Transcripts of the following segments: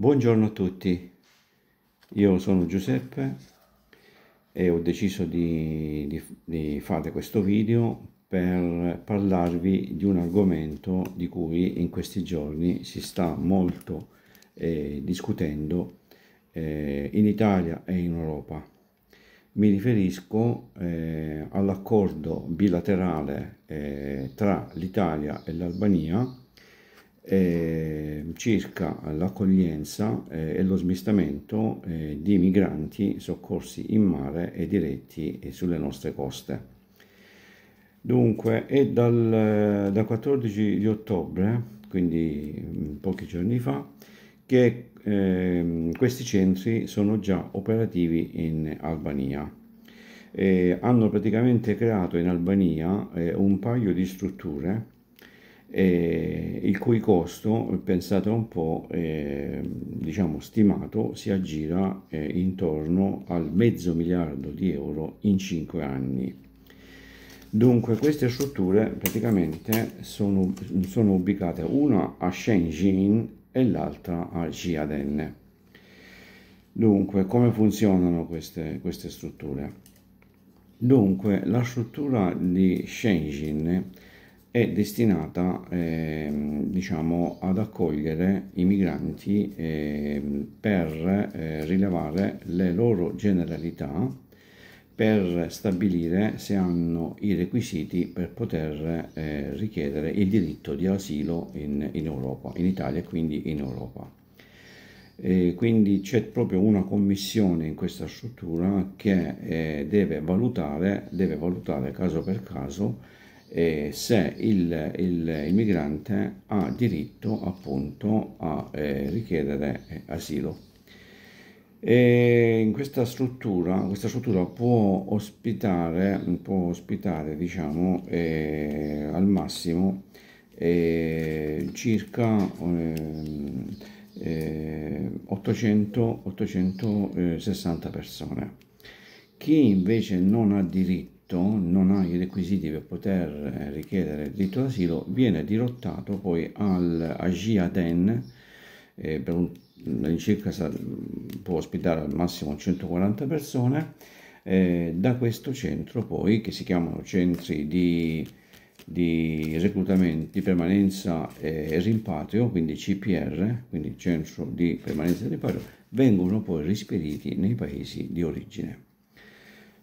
Buongiorno a tutti, io sono Giuseppe e ho deciso di, di, di, fare questo video per parlarvi di un argomento di cui in questi giorni si sta molto eh, discutendo eh, in Italia e in Europa. Mi riferisco eh, all'accordo bilaterale eh, tra l'Italia e l'Albania eh, circa l'accoglienza eh, e lo smistamento eh, di migranti soccorsi in mare e diretti eh, sulle nostre coste. Dunque, è dal, eh, dal 14 di ottobre, quindi mm, pochi giorni fa, che eh, questi centri sono già operativi in Albania. Eh, hanno praticamente creato in Albania eh, un paio di strutture eh, il cui costo, pensate un po', eh, diciamo stimato, si aggira eh, intorno al mezzo miliardo di euro in 5 anni. Dunque queste strutture praticamente sono, sono ubicate una a Shenzhen e l'altra a Xiaden. Dunque, come funzionano queste, queste strutture? Dunque, la struttura di Shenzhen è destinata eh, diciamo, ad accogliere i migranti eh, per eh, rilevare le loro generalità per stabilire se hanno i requisiti per poter eh, richiedere il diritto di asilo in, in Europa, in Italia e quindi in Europa. E quindi c'è proprio una commissione in questa struttura che eh, deve, valutare, deve, valutare, caso per caso eh, se il, il, il, migrante ha diritto appunto a eh, richiedere eh, asilo. E in questa struttura, questa struttura può ospitare, può ospitare diciamo, eh, al massimo eh, circa 800, eh, 860 persone. Chi invece non ha diritto eletto non ha i requisiti per poter eh, richiedere il diritto d'asilo viene dirottato poi al Agiaden eh, per un, all'incirca può ospitare al massimo 140 persone eh, da questo centro poi che si chiamano centri di, di reclutamento di permanenza e rimpatrio quindi CPR quindi centro di permanenza e rimpatrio vengono poi rispediti nei paesi di origine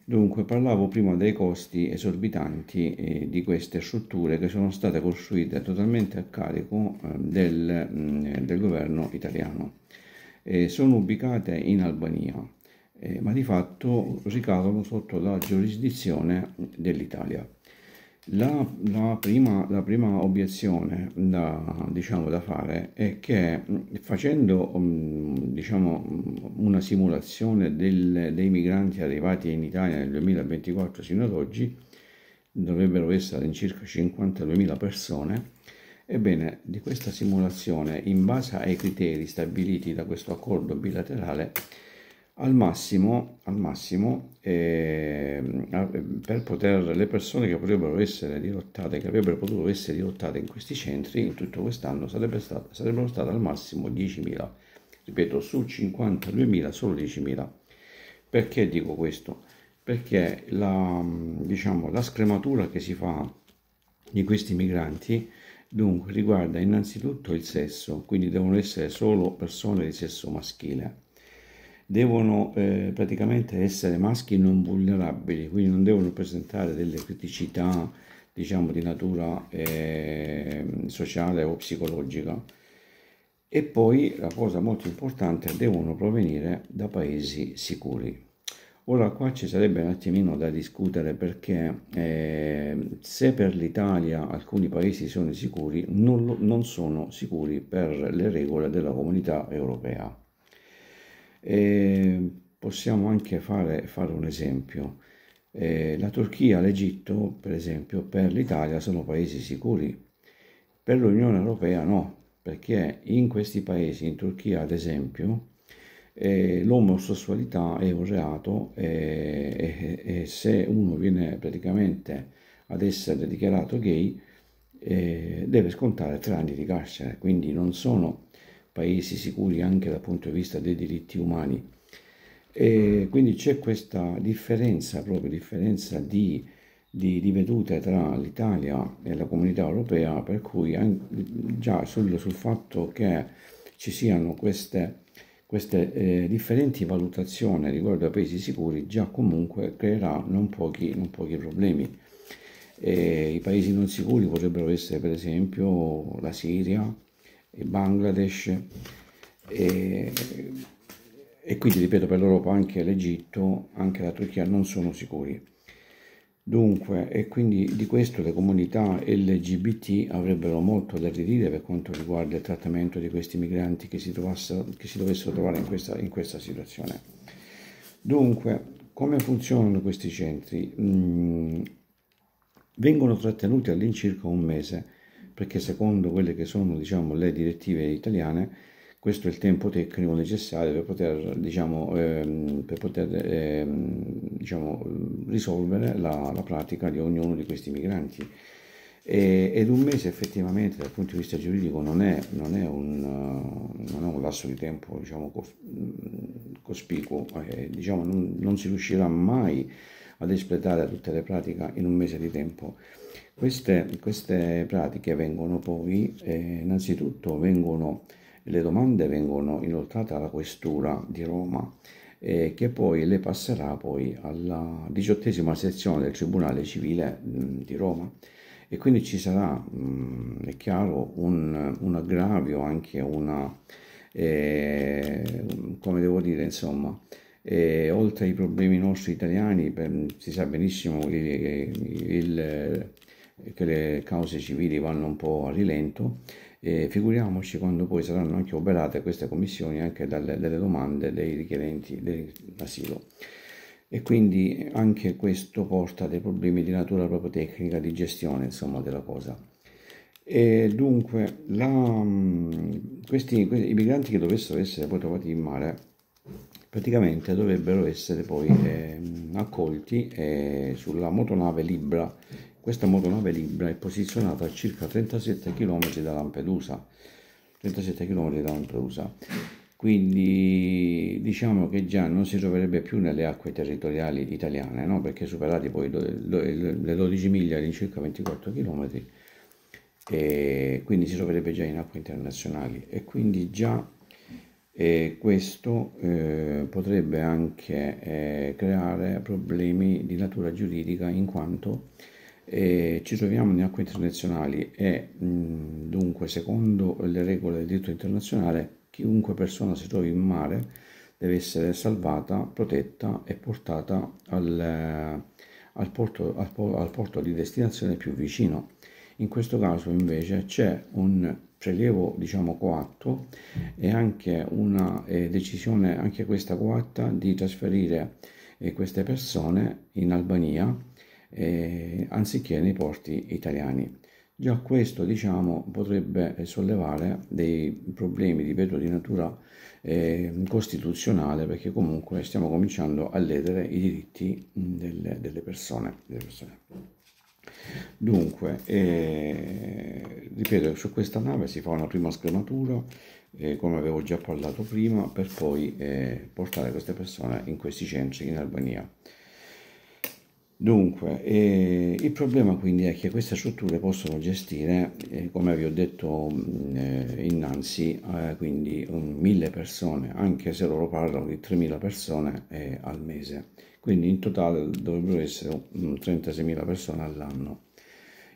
Dunque, parlavo prima dei costi esorbitanti eh, di queste strutture che sono state costruite totalmente a carico eh, del, mh, mm, del, governo italiano. Eh, sono ubicate in Albania, eh, ma di fatto ricadono sotto la giurisdizione dell'Italia. La, la, prima, la, prima, obiezione da, diciamo, da, fare è che facendo diciamo, una simulazione del, dei migranti arrivati in Italia nel 2024 sino ad oggi, dovrebbero essere all'incirca 52.000 persone, ebbene di questa simulazione in base ai criteri stabiliti da questo accordo bilaterale al massimo, al massimo eh, per poter le persone che potrebbero essere dirottate, che avrebbero potuto essere dirottate in questi centri, in tutto quest'anno sarebbe sarebbero state al massimo 10.000. Ripeto, su 52.000 solo 10.000. Perché dico questo? Perché la, diciamo, la scrematura che si fa di questi migranti dunque riguarda innanzitutto il sesso, quindi devono essere solo persone di sesso maschile devono eh, praticamente essere maschi non vulnerabili, quindi non devono presentare delle criticità diciamo di natura eh, sociale o psicologica. E poi la cosa molto importante, devono provenire da paesi sicuri. Ora qua ci sarebbe un attimino da discutere perché eh, se per l'Italia alcuni paesi sono sicuri, non, lo, non sono sicuri per le regole della comunità europea e possiamo anche fare, fare un esempio. Eh, la Turchia, l'Egitto, per esempio, per l'Italia sono paesi sicuri, per l'Unione Europea no, perché in questi paesi, in Turchia ad esempio, eh, l'omosessualità è un reato e, e, e, se uno viene praticamente ad essere dichiarato gay eh, deve scontare tre anni di carcere, quindi non sono paesi sicuri anche dal punto di vista dei diritti umani. E quindi c'è questa differenza, proprio differenza di, di, di vedute tra l'Italia e la comunità europea, per cui già sul, sul fatto che ci siano queste, queste eh, differenti valutazioni riguardo ai paesi sicuri già comunque creerà non pochi, non pochi problemi. E I paesi non sicuri potrebbero essere per esempio la Siria, il Bangladesh e, e quindi ripeto per l'Europa anche l'Egitto, anche la Turchia non sono sicuri. Dunque, e quindi di questo le comunità LGBT avrebbero molto da ridire per quanto riguarda il trattamento di questi migranti che si, trovassero, che si dovessero trovare in questa, in questa, situazione. Dunque, come funzionano questi centri? Mm, vengono trattenuti all'incirca un mese perché secondo quelle che sono diciamo, le direttive italiane questo è il tempo tecnico necessario per poter, diciamo, ehm, per poter ehm, diciamo, risolvere la, la pratica di ognuno di questi migranti. E, ed un mese effettivamente dal punto di vista giuridico non è, non è, un, eh, non è un, lasso di tempo diciamo, mm, cospicuo, eh, diciamo, non, non, si riuscirà mai ad espletare tutte le pratiche in un mese di tempo. Queste, queste pratiche vengono poi, eh, innanzitutto vengono, le domande vengono inoltrate alla questura di Roma eh, che poi le passerà poi alla diciottesima sezione del Tribunale Civile mh, mm, di Roma e quindi ci sarà, mh, mm, è chiaro, un, un, aggravio, anche una, eh, come devo dire, insomma, eh, oltre ai problemi nostri italiani, per, si sa benissimo il, il, che le cause civili vanno un po' a rilento, e figuriamoci quando poi saranno anche operate queste commissioni anche dalle, dalle domande dei richiedenti dell'asilo e quindi anche questo porta a dei problemi di natura proprio tecnica, di gestione insomma della cosa. E dunque la, mm, questi, questi, i migranti che dovessero essere poi trovati in mare praticamente dovrebbero essere poi eh, accolti eh, sulla motonave Libra. Questa motonave Libra è posizionata a circa 37 km da Lampedusa. 37 km da Lampedusa quindi diciamo che già non si troverebbe più nelle acque territoriali italiane, no? perché superati poi le 12 miglia all'incirca 24 km, e quindi si troverebbe già in acque internazionali e quindi già eh, questo eh, potrebbe anche eh, creare problemi di natura giuridica in quanto eh, ci troviamo in acque internazionali e mh, mm, dunque secondo le regole del diritto internazionale Chiunque persona si trovi in mare deve essere salvata, protetta e portata al, eh, al, porto, al, al porto di destinazione più vicino. In questo caso invece c'è un prelievo diciamo coatto e anche una eh, decisione, anche questa coatta, di trasferire eh, queste persone in Albania eh, anziché nei porti italiani. Già questo diciamo, potrebbe eh, sollevare dei problemi, ripeto, di natura eh, costituzionale perché comunque stiamo cominciando a ledere i diritti mm, delle, delle, persone, delle persone, Dunque, eh, ripeto, su questa nave si fa una prima scrematura, eh, come avevo già parlato prima, per poi eh, portare queste persone in questi centri in Albania. Dunque, eh, il problema quindi è che queste strutture possono gestire, eh, come vi ho detto mm, eh, innanzi, eh, quindi um, mille persone, anche se loro parlano di 3.000 persone eh, al mese. Quindi in totale dovrebbero essere um, mm, 36.000 persone all'anno.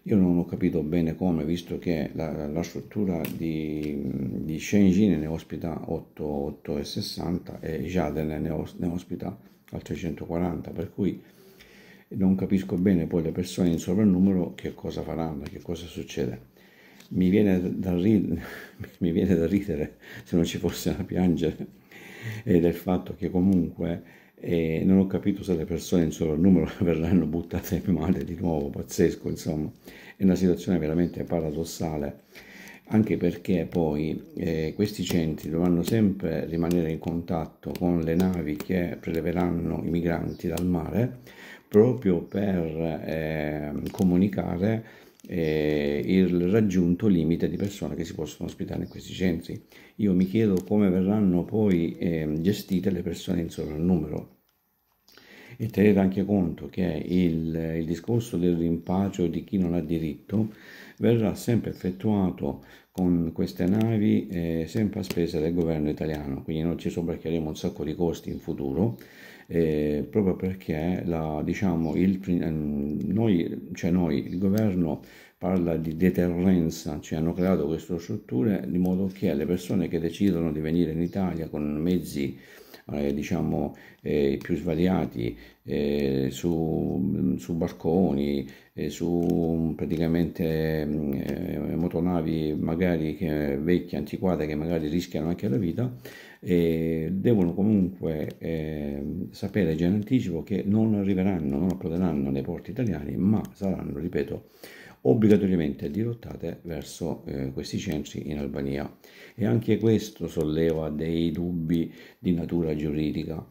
Io non ho capito bene come, visto che la, la struttura di, mm, di Shenzhen ne ospita 8,60 e Jade ne, ne ospita al 140, per cui non capisco bene poi le persone in sovrannumero che cosa faranno, che cosa succede. Mi viene da, rid- mi viene da ridere se non ci fosse da piangere e del fatto che comunque eh, non ho capito se le persone in sovrannumero verranno buttate male di nuovo, pazzesco insomma, è una situazione veramente paradossale anche perché poi eh, questi centri dovranno sempre rimanere in contatto con le navi che preleveranno i migranti dal mare, proprio per eh, comunicare eh, il raggiunto limite di persone che si possono ospitare in questi centri. Io mi chiedo come verranno poi eh, gestite le persone in sovrannumero e tenete anche conto che il, il discorso del rimpatrio di chi non ha diritto verrà sempre effettuato con queste navi eh, sempre a spesa del governo italiano, quindi noi ci sobbarcheremo un sacco di costi in futuro eh, proprio perché la, diciamo, il, ehm, noi, cioè noi, il governo parla di deterrenza, cioè hanno creato queste strutture di modo che le persone che decidono di venire in Italia con mezzi eh, diciamo eh, più svariati eh, su, su, barconi, eh, su praticamente eh, motonavi magari che, vecchie, antiquate che magari rischiano anche la vita, devono comunque eh, sapere già in anticipo che non arriveranno, non approderanno nei porti italiani, ma saranno, ripeto, obbligatoriamente dirottate verso eh, questi centri in Albania. E anche questo solleva dei dubbi di natura giuridica,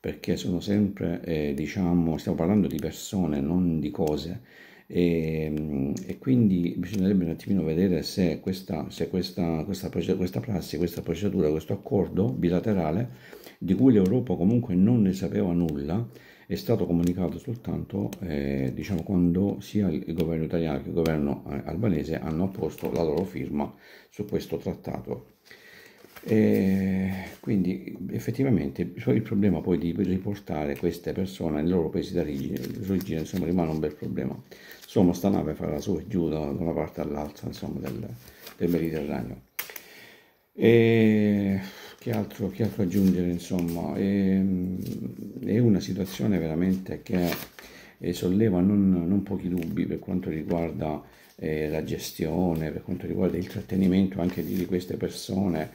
perché sono sempre, eh, diciamo, stiamo parlando di persone, non di cose. E, mm, e, quindi bisognerebbe un attimino vedere se, questa, se questa, questa, questa, prassi, questa procedura, questo accordo bilaterale di cui l'Europa comunque non ne sapeva nulla è stato comunicato soltanto eh, diciamo, quando sia il governo italiano che il governo eh, albanese hanno posto la loro firma su questo trattato. E quindi effettivamente il problema poi di riportare queste persone nei loro paesi d'origine rimane un bel problema. Insomma, sta nave farà su e giù da una parte all'altra del, del Mediterraneo. E che altro, che altro aggiungere, insomma? È, ehm, è, una situazione veramente che eh, solleva non, non pochi dubbi per quanto riguarda eh, la gestione, per quanto riguarda il trattenimento anche di queste persone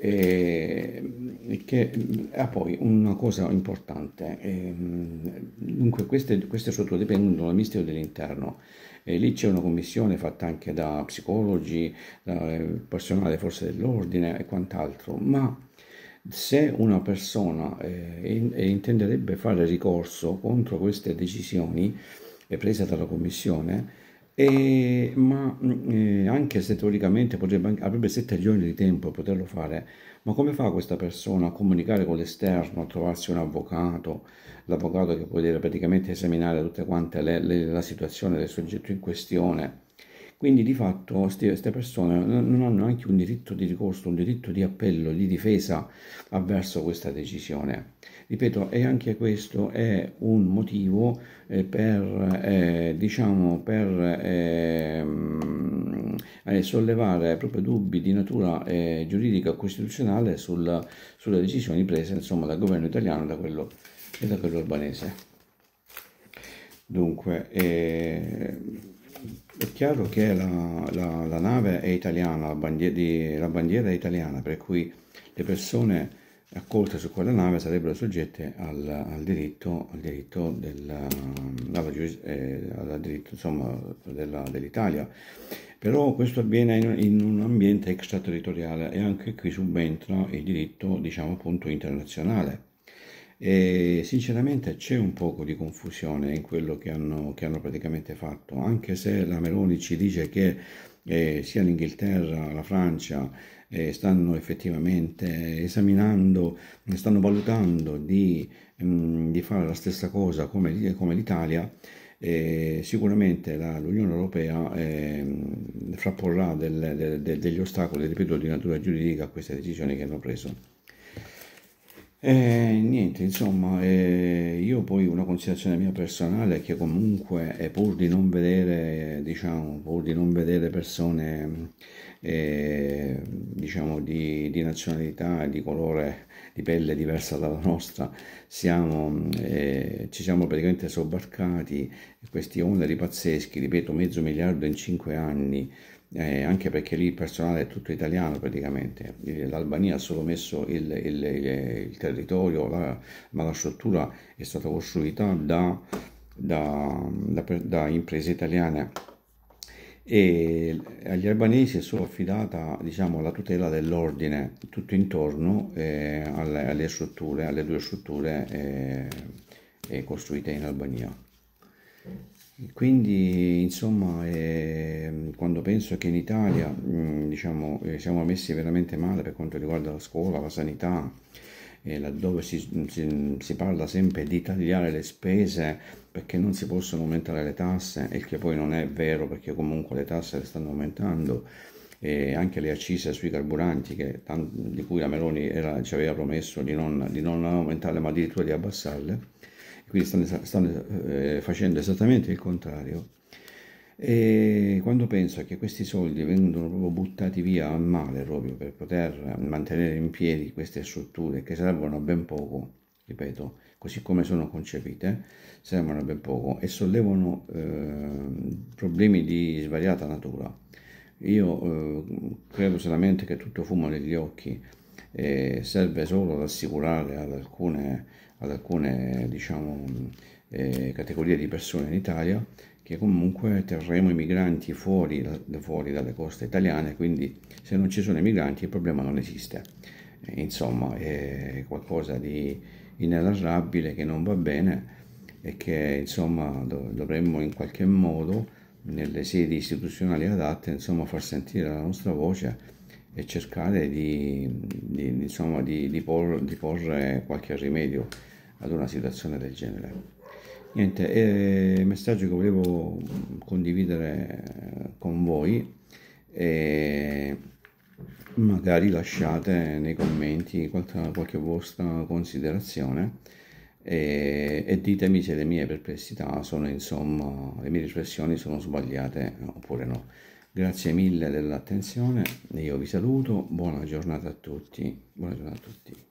Ehm, e che ha ah, poi una cosa importante, eh, dunque queste, queste dipendono dal Ministero dell'Interno e lì c'è una commissione fatta anche da psicologi, da eh, personale forse dell'ordine e quant'altro, ma se una persona eh, eh intenderebbe fare ricorso contro queste decisioni eh, prese dalla commissione, e, ma mm, eh, anche se teoricamente potrebbe, avrebbe 7 giorni di tempo per poterlo fare, ma come fa questa persona a comunicare con l'esterno, a trovarsi un avvocato, l'avvocato che può dire praticamente esaminare tutta quante le, le, la situazione del soggetto in questione? Quindi di fatto queste persone non hanno anche un diritto di ricorso, un diritto di appello, di difesa avverso questa decisione. Ripeto, e anche questo è un motivo eh, per, eh, diciamo, per ehm, eh, sollevare proprio dubbi di natura eh, giuridica costituzionale sul, sulle decisioni prese insomma, dal governo italiano da quello, e da quello albanese. Dunque, e eh, chiaro che la, la, la nave è italiana, la bandiera, di, la bandiera, è italiana, per cui le persone accolte su quella nave sarebbero soggette al, al diritto, al diritto, della, eh, al diritto insomma, della, dell'Italia. Però questo avviene in, in, un ambiente extraterritoriale e anche qui subentra il diritto diciamo, appunto, internazionale e sinceramente c'è un poco di confusione in quello che hanno, che hanno praticamente fatto, anche se la Meloni ci dice che eh, sia l'Inghilterra, la Francia eh, stanno effettivamente esaminando, stanno valutando di, mh, mm, di fare la stessa cosa come, come l'Italia. Eh, sicuramente la, l'Unione Europea ehm, frapporrà del, de, de, degli ostacoli, ripeto, di natura giuridica a queste decisioni che hanno preso. E niente, insomma, eh, io poi una considerazione mia personale è che comunque, eh, pur di non vedere, diciamo, pur di non vedere persone, eh, diciamo, di, di nazionalità, di colore, di pelle diversa dalla nostra, siamo, eh, ci siamo praticamente sobbarcati questi oneri pazzeschi, ripeto, mezzo miliardo in cinque anni, eh, anche perché lì il personale è tutto italiano praticamente, eh, l'Albania ha solo messo il, il, il territorio, la, ma la struttura è stata costruita da, da, da, da imprese italiane e agli albanesi è solo affidata diciamo, la tutela dell'ordine tutto intorno eh, alle, alle, strutture, alle due strutture eh, eh costruite in Albania. Quindi, insomma, eh, quando penso che in Italia mh, mm, diciamo, eh, siamo messi veramente male per quanto riguarda la scuola, la sanità, eh, laddove si, mm, si, mm, si, parla sempre di tagliare le spese perché non si possono aumentare le tasse, il che poi non è vero perché comunque le tasse le stanno aumentando, e anche le accise sui carburanti che, di cui la Meloni era, ci aveva promesso di non, di non aumentarle ma addirittura di abbassarle quindi stanno, stanno eh, facendo esattamente il contrario. E quando penso che questi soldi vengono proprio buttati via a male proprio per poter mantenere in piedi queste strutture che servono ben poco, ripeto, così come sono concepite, servono ben poco e sollevano eh, problemi di svariata natura. Io eh, credo solamente che tutto fumo negli occhi, eh, serve solo ad assicurare ad alcune, ad alcune diciamo, eh, categorie di persone in Italia che comunque terremo i migranti fuori, fuori dalle coste italiane, quindi se non ci sono i migranti il problema non esiste. insomma, è qualcosa di inenarrabile che non va bene e che insomma dovremmo in qualche modo nelle sedi istituzionali adatte insomma far sentire la nostra voce e cercare di, di, insomma, di, di, por, di, porre qualche rimedio ad una situazione del genere. Niente, il eh, messaggio che volevo condividere eh, con voi e magari lasciate nei commenti qualche, qualche vostra considerazione e, e, ditemi se le mie perplessità sono insomma, le mie riflessioni sono sbagliate oppure no grazie mille dell'attenzione io vi saluto buona giornata a tutti buona giornata a tutti